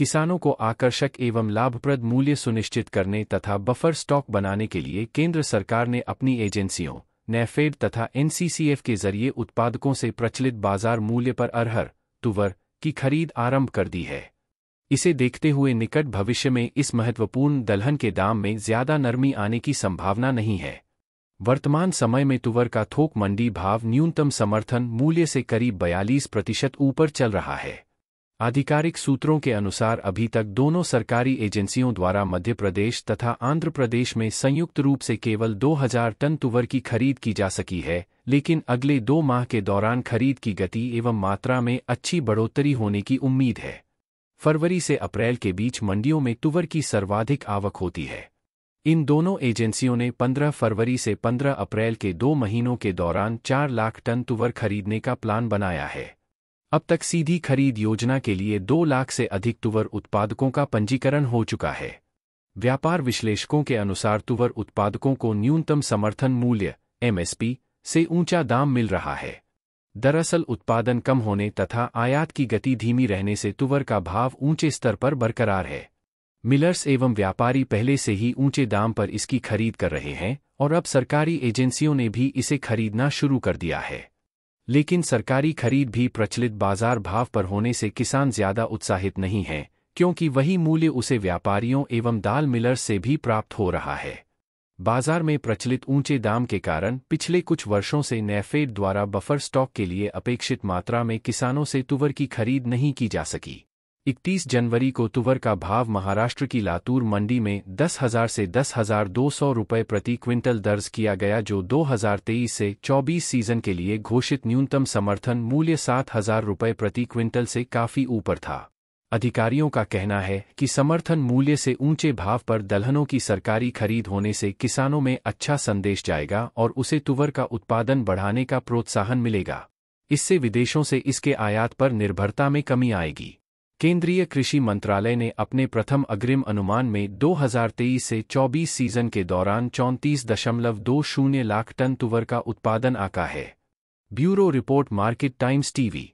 किसानों को आकर्षक एवं लाभप्रद मूल्य सुनिश्चित करने तथा बफर स्टॉक बनाने के लिए केंद्र सरकार ने अपनी एजेंसियों नेफेड तथा एनसीसीएफ के जरिए उत्पादकों से प्रचलित बाजार मूल्य पर अरहर तुवर की खरीद आरंभ कर दी है इसे देखते हुए निकट भविष्य में इस महत्वपूर्ण दलहन के दाम में ज्यादा नरमी आने की संभावना नहीं है वर्तमान समय में तुवर का थोक मंडी भाव न्यूनतम समर्थन मूल्य से करीब बयालीस प्रतिशत ऊपर चल रहा है आधिकारिक सूत्रों के अनुसार अभी तक दोनों सरकारी एजेंसियों द्वारा मध्य प्रदेश तथा आंध्र प्रदेश में संयुक्त रूप से केवल 2000 टन तुवर की खरीद की जा सकी है लेकिन अगले दो माह के दौरान खरीद की गति एवं मात्रा में अच्छी बढ़ोतरी होने की उम्मीद है फरवरी से अप्रैल के बीच मंडियों में तुवर की सर्वाधिक आवक होती है इन दोनों एजेंसियों ने 15 फरवरी से 15 अप्रैल के दो महीनों के दौरान 4 लाख टन तुवर खरीदने का प्लान बनाया है अब तक सीधी खरीद योजना के लिए दो लाख से अधिक तुवर उत्पादकों का पंजीकरण हो चुका है व्यापार विश्लेषकों के अनुसार तुवर उत्पादकों को न्यूनतम समर्थन मूल्य एमएसपी से ऊंचा दाम मिल रहा है दरअसल उत्पादन कम होने तथा आयात की गति धीमी रहने से तुवर का भाव ऊंचे स्तर पर बरकरार है मिलर्स एवं व्यापारी पहले से ही ऊंचे दाम पर इसकी खरीद कर रहे हैं और अब सरकारी एजेंसियों ने भी इसे खरीदना शुरू कर दिया है लेकिन सरकारी खरीद भी प्रचलित बाजार भाव पर होने से किसान ज्यादा उत्साहित नहीं है क्योंकि वही मूल्य उसे व्यापारियों एवं दाल मिलर्स से भी प्राप्त हो रहा है बाजार में प्रचलित ऊंचे दाम के कारण पिछले कुछ वर्षों से नेफेड द्वारा बफर स्टॉक के लिए अपेक्षित मात्रा में किसानों से तुवर की खरीद नहीं की जा सकी इकतीस जनवरी को तुवर का भाव महाराष्ट्र की लातूर मंडी में दस हजार से दस हजार दो सौ रुपये प्रति क्विंटल दर्ज किया गया जो 2023 से 24 सीजन के लिए घोषित न्यूनतम समर्थन मूल्य सात हजार रुपये प्रति क्विंटल से काफी ऊपर था अधिकारियों का कहना है कि समर्थन मूल्य से ऊंचे भाव पर दलहनों की सरकारी खरीद होने से किसानों में अच्छा संदेश जाएगा और उसे तुवर का उत्पादन बढ़ाने का प्रोत्साहन मिलेगा इससे विदेशों से इसके आयात पर निर्भरता में कमी आएगी केंद्रीय कृषि मंत्रालय ने अपने प्रथम अग्रिम अनुमान में 2023 से 24 सीजन के दौरान चौंतीस दशमलव दो शून्य लाख टन तुवर का उत्पादन आका है bureau report Market Times TV